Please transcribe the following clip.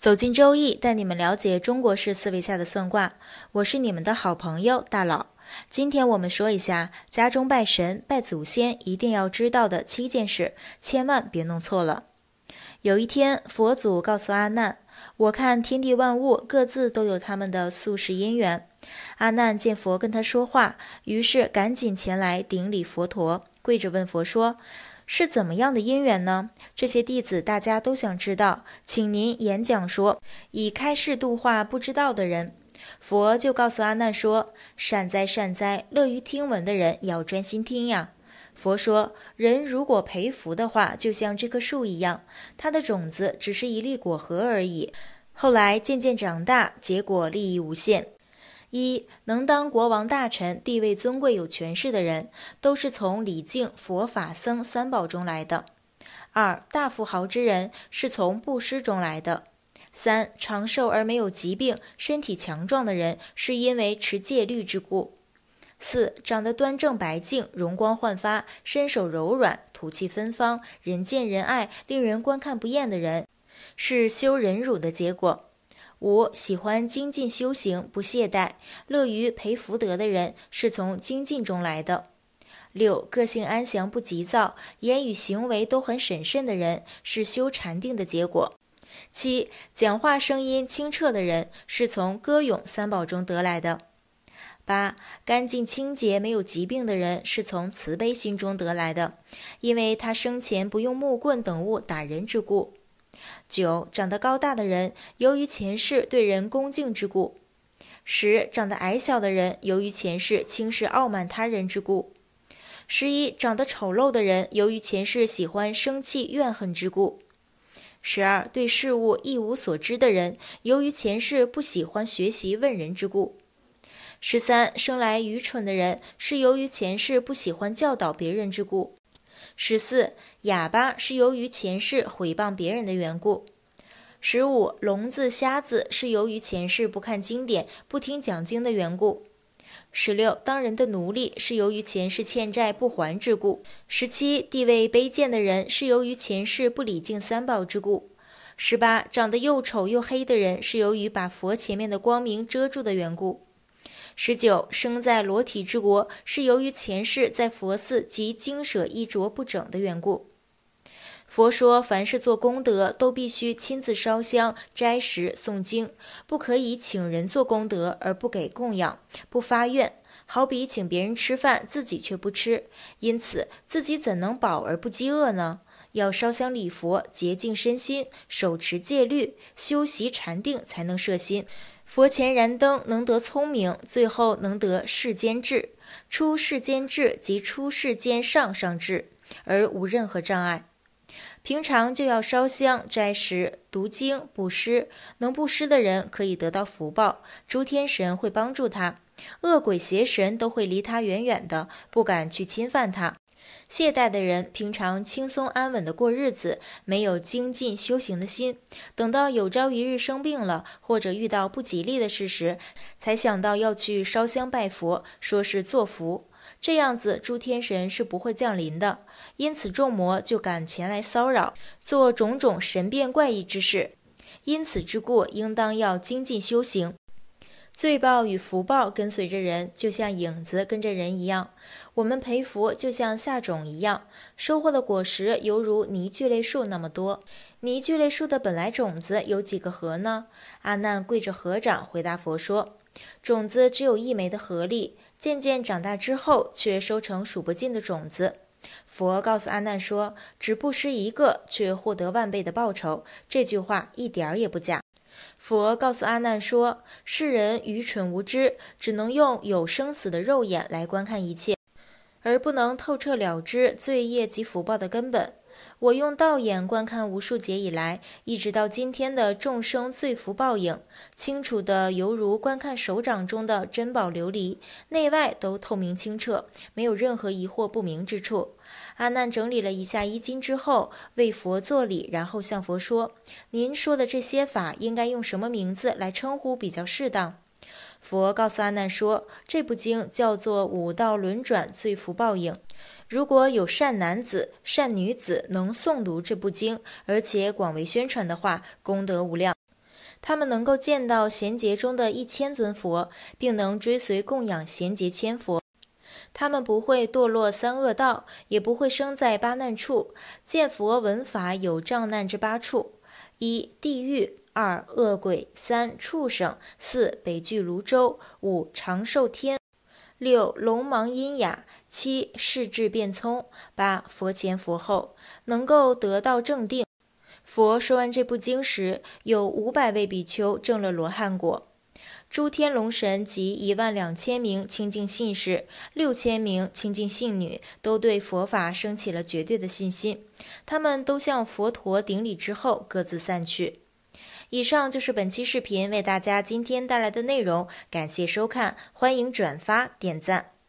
走进《周易》，带你们了解中国式思维下的算卦。我是你们的好朋友大佬。今天我们说一下家中拜神、拜祖先一定要知道的七件事，千万别弄错了。有一天，佛祖告诉阿难：“我看天地万物各自都有他们的宿世因缘。”阿难见佛跟他说话，于是赶紧前来顶礼佛陀，跪着问佛说。是怎么样的因缘呢？这些弟子大家都想知道，请您演讲说，以开示度化不知道的人。佛就告诉阿难说：“善哉善哉，乐于听闻的人要专心听呀。”佛说，人如果培福的话，就像这棵树一样，它的种子只是一粒果核而已，后来渐渐长大，结果利益无限。一能当国王大臣、地位尊贵、有权势的人，都是从礼敬佛法僧三宝中来的；二大富豪之人是从布施中来的；三长寿而没有疾病、身体强壮的人，是因为持戒律之故；四长得端正、白净、容光焕发、身手柔软、吐气芬芳、人见人爱、令人观看不厌的人，是修忍辱的结果。五喜欢精进修行，不懈怠，乐于培福德的人，是从精进中来的。六个性安详不急躁，言语行为都很审慎的人，是修禅定的结果。七讲话声音清澈的人，是从歌咏三宝中得来的。八干净清洁，没有疾病的人，是从慈悲心中得来的，因为他生前不用木棍等物打人之故。九长得高大的人，由于前世对人恭敬之故；十长得矮小的人，由于前世轻视傲慢他人之故；十一长得丑陋的人，由于前世喜欢生气怨恨之故；十二对事物一无所知的人，由于前世不喜欢学习问人之故；十三生来愚蠢的人，是由于前世不喜欢教导别人之故。十四哑巴是由于前世毁谤别人的缘故。十五聋子瞎子是由于前世不看经典、不听讲经的缘故。十六当人的奴隶是由于前世欠债不还之故。十七地位卑贱的人是由于前世不礼敬三宝之故。十八长得又丑又黑的人是由于把佛前面的光明遮住的缘故。十九生在裸体之国，是由于前世在佛寺及经舍衣着不整的缘故。佛说，凡是做功德，都必须亲自烧香、斋食、诵经，不可以请人做功德而不给供养、不发愿。好比请别人吃饭，自己却不吃，因此自己怎能饱而不饥饿呢？要烧香礼佛，洁净身心，手持戒律，修习禅定，才能摄心。佛前燃灯，能得聪明，最后能得世间智，出世间智即出世间上上智，而无任何障碍。平常就要烧香、斋食、读经、布施，能布施的人可以得到福报，诸天神会帮助他，恶鬼邪神都会离他远远的，不敢去侵犯他。懈怠的人，平常轻松安稳的过日子，没有精进修行的心，等到有朝一日生病了，或者遇到不吉利的事时，才想到要去烧香拜佛，说是做福，这样子诸天神是不会降临的，因此众魔就敢前来骚扰，做种种神变怪异之事。因此之故，应当要精进修行。罪报与福报跟随着人，就像影子跟着人一样。我们培福就像下种一样，收获的果实犹如泥聚类树那么多。泥聚类树的本来种子有几个核呢？阿难跪着合掌回答佛说：“种子只有一枚的核力，渐渐长大之后，却收成数不尽的种子。”佛告诉阿难说：“只布施一个，却获得万倍的报酬。”这句话一点儿也不假。佛告诉阿难说：“世人愚蠢无知，只能用有生死的肉眼来观看一切，而不能透彻了知罪业及福报的根本。”我用道眼观看无数劫以来，一直到今天的众生罪福报应，清楚的犹如观看手掌中的珍宝琉璃，内外都透明清澈，没有任何疑惑不明之处。阿难整理了一下衣襟之后，为佛作礼，然后向佛说：“您说的这些法，应该用什么名字来称呼比较适当？”佛告诉阿难说：“这部经叫做《五道轮转罪福报应》。”如果有善男子、善女子能诵读这部经，而且广为宣传的话，功德无量。他们能够见到贤劫中的一千尊佛，并能追随供养贤劫千佛。他们不会堕落三恶道，也不会生在八难处。见佛闻法有障难之八处：一、地狱；二、恶鬼；三、畜生；四、北俱泸州；五、长寿天。六龙盲音哑，七视智变聪，八佛前佛后能够得到正定。佛说完这部经时，有五百位比丘证了罗汉果，诸天龙神及一万两千名清净信士，六千名清净信女，都对佛法升起了绝对的信心。他们都向佛陀顶礼之后，各自散去。以上就是本期视频为大家今天带来的内容，感谢收看，欢迎转发点赞。